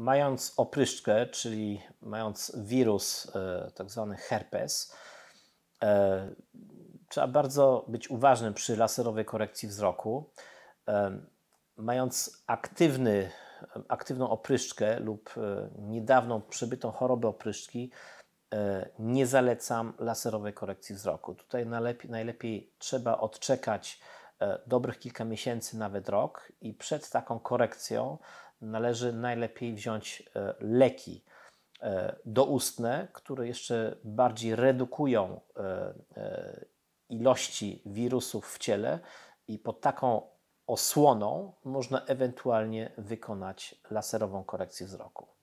mając opryszczkę, czyli mając wirus, e, tak zwany herpes, e, trzeba bardzo być uważnym przy laserowej korekcji wzroku. E, mając aktywny, aktywną opryszczkę lub niedawną przebytą chorobę opryszczki, nie zalecam laserowej korekcji wzroku. Tutaj najlepiej, najlepiej trzeba odczekać E, dobrych kilka miesięcy, nawet rok, i przed taką korekcją należy najlepiej wziąć e, leki e, doustne, które jeszcze bardziej redukują ilości wirusów w ciele, i pod taką osłoną można ewentualnie wykonać laserową korekcję wzroku.